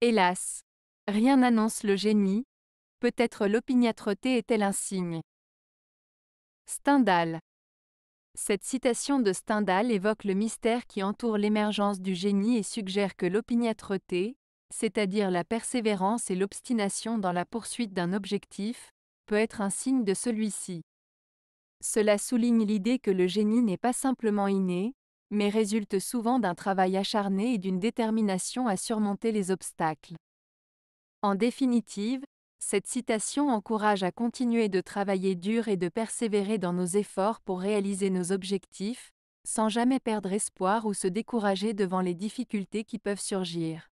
Hélas. Rien n'annonce le génie. Peut-être l'opiniâtreté est-elle un signe. Stendhal. Cette citation de Stendhal évoque le mystère qui entoure l'émergence du génie et suggère que l'opiniâtreté, c'est-à-dire la persévérance et l'obstination dans la poursuite d'un objectif, peut être un signe de celui-ci. Cela souligne l'idée que le génie n'est pas simplement inné, mais résulte souvent d'un travail acharné et d'une détermination à surmonter les obstacles. En définitive, cette citation encourage à continuer de travailler dur et de persévérer dans nos efforts pour réaliser nos objectifs, sans jamais perdre espoir ou se décourager devant les difficultés qui peuvent surgir.